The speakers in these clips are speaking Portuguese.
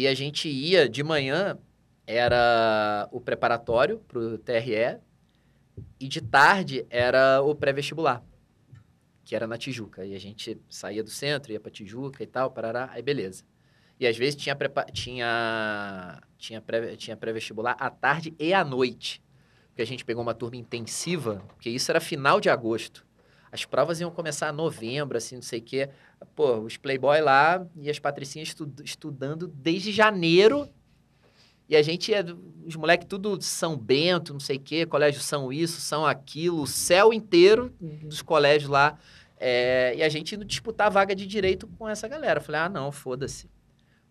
E a gente ia de manhã, era o preparatório para o TRE, e de tarde era o pré-vestibular, que era na Tijuca. E a gente saía do centro, ia para Tijuca e tal, parará, aí beleza. E às vezes tinha, tinha... Tinha, pré... tinha pré-vestibular à tarde e à noite. Porque a gente pegou uma turma intensiva, porque isso era final de agosto. As provas iam começar em novembro, assim, não sei o quê. Pô, os playboy lá e as patricinhas estu estudando desde janeiro. E a gente ia, é os moleques tudo de São Bento, não sei o quê, colégio São isso, São aquilo, o céu inteiro uhum. dos colégios lá. É, e a gente indo disputar vaga de direito com essa galera. Eu falei, ah, não, foda-se.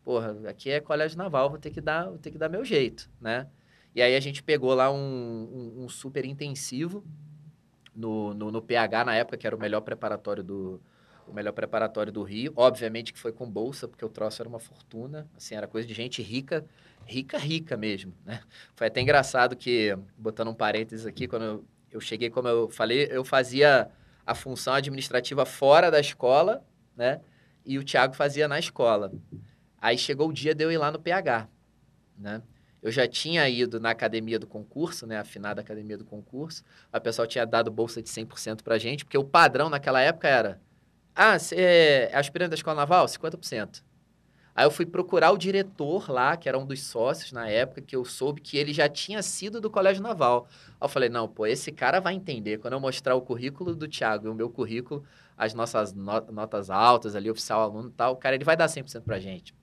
Porra, aqui é colégio naval, vou ter que dar, vou ter que dar meu jeito, né? E aí a gente pegou lá um, um, um super intensivo no, no, no, PH na época, que era o melhor preparatório do o melhor preparatório do Rio, obviamente que foi com bolsa, porque o troço era uma fortuna, assim, era coisa de gente rica, rica, rica mesmo, né? Foi até engraçado que, botando um parênteses aqui, quando eu, eu cheguei, como eu falei, eu fazia a função administrativa fora da escola, né? E o Thiago fazia na escola. Aí chegou o dia de eu ir lá no PH, né? Eu já tinha ido na academia do concurso, né, afinada academia do concurso. A pessoal tinha dado bolsa de 100% pra gente, porque o padrão naquela época era: ah, você é, é aspirante da escola naval? 50%. Aí eu fui procurar o diretor lá, que era um dos sócios na época, que eu soube que ele já tinha sido do Colégio Naval. Aí eu falei, não, pô, esse cara vai entender. Quando eu mostrar o currículo do Thiago e o meu currículo, as nossas notas altas ali, oficial, aluno e tal, o cara, ele vai dar 100% pra gente.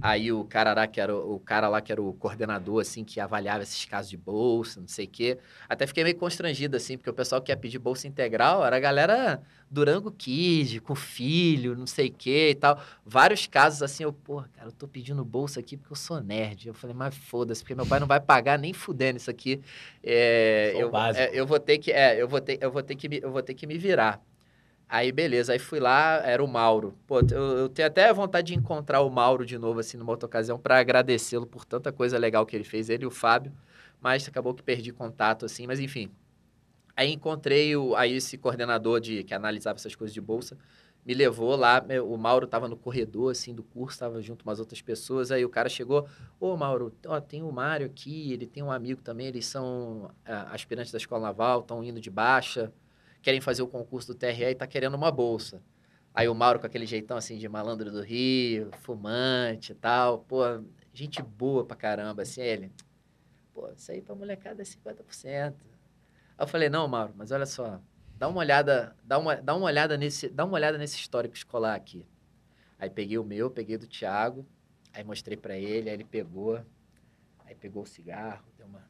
Aí o cara, que era, o cara lá que era o coordenador, assim, que avaliava esses casos de bolsa, não sei o quê. Até fiquei meio constrangido, assim, porque o pessoal que ia pedir bolsa integral era a galera Durango Kid, com filho, não sei o quê e tal. Vários casos, assim, eu, pô, cara, eu tô pedindo bolsa aqui porque eu sou nerd. Eu falei, mas foda-se, porque meu pai não vai pagar nem fudendo isso aqui. É, eu, é, eu, vou ter que, é, eu vou ter, eu vou ter que, me, eu vou ter que me virar. Aí, beleza, aí fui lá, era o Mauro. Pô, eu, eu tenho até vontade de encontrar o Mauro de novo, assim, numa outra ocasião, para agradecê-lo por tanta coisa legal que ele fez, ele e o Fábio, mas acabou que perdi contato, assim, mas enfim. Aí encontrei o, aí esse coordenador de que analisava essas coisas de bolsa, me levou lá, o Mauro estava no corredor, assim, do curso, estava junto com umas outras pessoas, aí o cara chegou, ô Mauro, ó, tem o Mário aqui, ele tem um amigo também, eles são ah, aspirantes da Escola Naval, estão indo de baixa, querem fazer o concurso do TRE e tá querendo uma bolsa. Aí o Mauro com aquele jeitão assim de malandro do Rio, fumante e tal, pô, gente boa pra caramba, assim, ele, pô, isso aí pra molecada é 50%. Aí eu falei, não, Mauro, mas olha só, dá uma olhada, dá uma, dá uma olhada nesse, dá uma olhada nesse histórico escolar aqui. Aí peguei o meu, peguei o do Thiago, aí mostrei para ele, aí ele pegou, aí pegou o cigarro, deu uma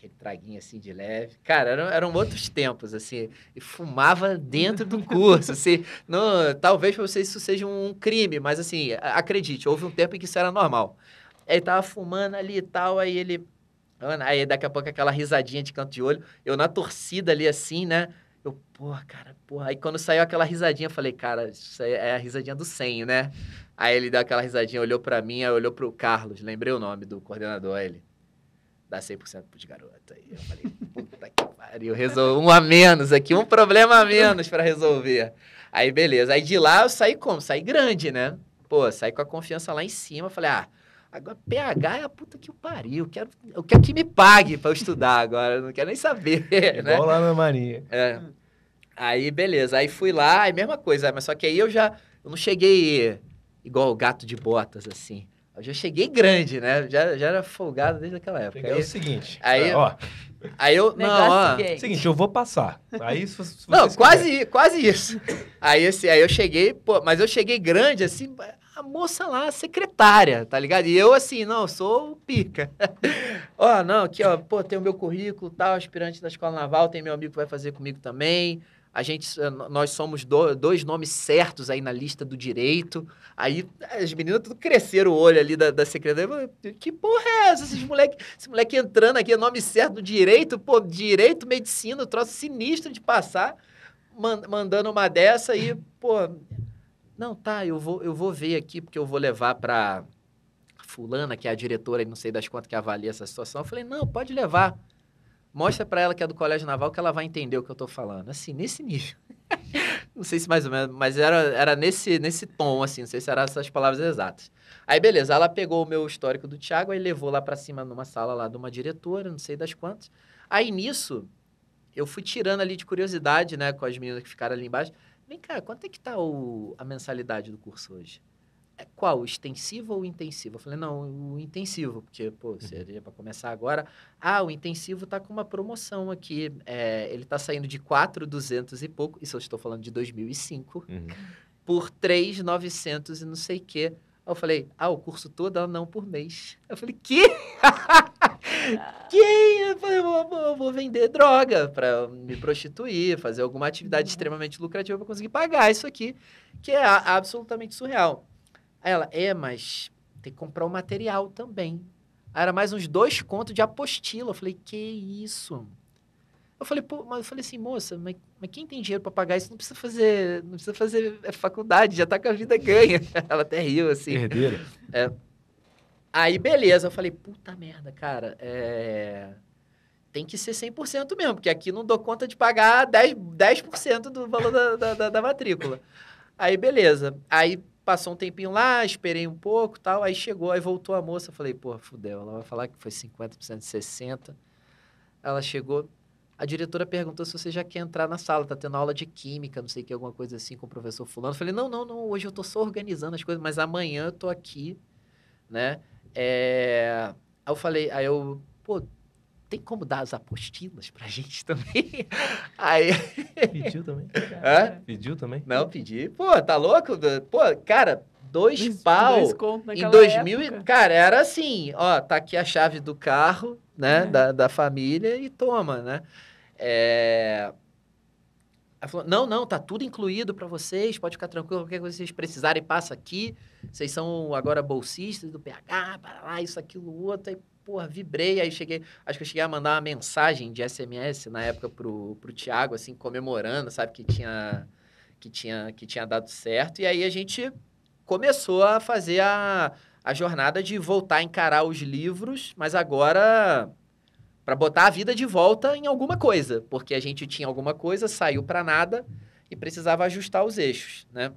aquele traguinho assim de leve. Cara, eram, eram outros tempos, assim. E fumava dentro do curso, assim. Não, talvez para vocês isso seja um crime, mas assim, acredite, houve um tempo em que isso era normal. Ele tava fumando ali e tal, aí ele. Aí daqui a pouco aquela risadinha de canto de olho, eu na torcida ali assim, né? Eu, porra, cara, porra. Aí quando saiu aquela risadinha, eu falei, cara, isso é a risadinha do senho, né? Aí ele deu aquela risadinha, olhou para mim, aí olhou pro Carlos, lembrei o nome do coordenador, ele dá 100% de garoto. Aí eu falei, puta que pariu, resolvi um a menos aqui, um problema a menos para resolver. Aí beleza, aí de lá eu saí como? Saí grande, né? Pô, saí com a confiança lá em cima, falei, ah, agora PH é a puta que eu pariu, eu quero, eu quero que me pague para eu estudar agora, eu não quero nem saber, Igual né? Igual lá na Marinha. É. Aí beleza, aí fui lá, aí mesma coisa, mas só que aí eu já, eu não cheguei igual o gato de botas, assim. Eu já cheguei grande, né? Já, já era folgado desde aquela época. Aí, é o seguinte. Aí, ó. Aí eu. Não, ó. Seguinte. seguinte, eu vou passar. Aí se, se Não, quase, quase isso. Aí, assim, aí eu cheguei, pô, mas eu cheguei grande, assim, a moça lá, a secretária, tá ligado? E eu, assim, não, eu sou o pica. ó, não, aqui, ó, pô, tem o meu currículo, tal, aspirante da Escola Naval, tem meu amigo que vai fazer comigo também a gente, eh, nós somos do, dois nomes certos aí na lista do direito. Aí as meninas tudo cresceram o olho ali da, da secretaria. Que porra é essa? Esses moleque, esse moleque entrando aqui, é nome certo do direito, pô, direito, medicina, troço sinistro de passar, man, mandando uma dessa e, pô, não, tá, eu vou, eu vou ver aqui, porque eu vou levar pra fulana, que é a diretora e não sei das quantas que avalia essa situação. Eu falei, não, pode levar. Mostra para ela que é do Colégio Naval que ela vai entender o que eu tô falando. Assim, nesse nível. não sei se mais ou menos, mas era, era nesse, nesse tom, assim, não sei se eram essas palavras exatas. Aí, beleza, ela pegou o meu histórico do Thiago e levou lá para cima numa sala lá de uma diretora, não sei das quantas. Aí, nisso, eu fui tirando ali de curiosidade, né, com as meninas que ficaram ali embaixo. Vem cá, quanto é que tá o, a mensalidade do curso hoje? qual? Extensivo ou intensivo? Eu falei, não, o intensivo, porque, pô, uhum. seria para começar agora. Ah, o intensivo tá com uma promoção aqui. É, ele tá saindo de 4,200 e pouco, isso eu estou falando de 2005, uhum. por 3,900 e não sei o quê. Eu falei, ah, o curso todo? ah, não, por mês. Eu falei, que? Quem? Eu, falei, eu vou vender droga para me prostituir, fazer alguma atividade uhum. extremamente lucrativa para conseguir pagar isso aqui, que é absolutamente surreal. Aí ela, é, mas tem que comprar o material também. Aí era mais uns dois contos de apostila. Eu falei, que isso? Eu falei, pô, mas eu falei assim, moça, mas, mas quem tem dinheiro para pagar isso não precisa fazer, não precisa fazer é faculdade, já tá com a vida ganha. ela até riu assim. Herdeira. É. Aí, beleza, eu falei, puta merda, cara, é... tem que ser 100% mesmo, porque aqui não dou conta de pagar 10%, 10 do valor da, da, da matrícula. Aí, beleza. Aí passou um tempinho lá, esperei um pouco tal. Aí chegou, aí voltou a moça. Falei, pô, fudeu, ela vai falar que foi 50% de 60%. Ela chegou. A diretora perguntou se você já quer entrar na sala, tá tendo aula de química, não sei o que, alguma coisa assim com o professor fulano. Eu falei, não, não, não, hoje eu tô só organizando as coisas, mas amanhã eu tô aqui, né? É... Aí eu falei, aí eu, pô, tem como dar as apostilas pra gente também? Aí. Pediu também? Hã? Pediu também? Não, pedi. Pô, tá louco? Pô, cara, dois, dois pau. Dois em 2000. Época. Cara, era assim: ó, tá aqui a chave do carro, né? É. Da, da família e toma, né? É. Ela falou: não, não, tá tudo incluído para vocês, pode ficar tranquilo, qualquer coisa que vocês precisarem, passa aqui. Vocês são agora bolsistas do PH, para lá, isso, aquilo, outro. Aí, porra, vibrei. Aí cheguei, acho que eu cheguei a mandar uma mensagem de SMS na época pro, pro Thiago, assim, comemorando, sabe, que tinha, que tinha, que tinha dado certo. E aí a gente começou a fazer a, a jornada de voltar a encarar os livros, mas agora para botar a vida de volta em alguma coisa, porque a gente tinha alguma coisa, saiu para nada e precisava ajustar os eixos, né?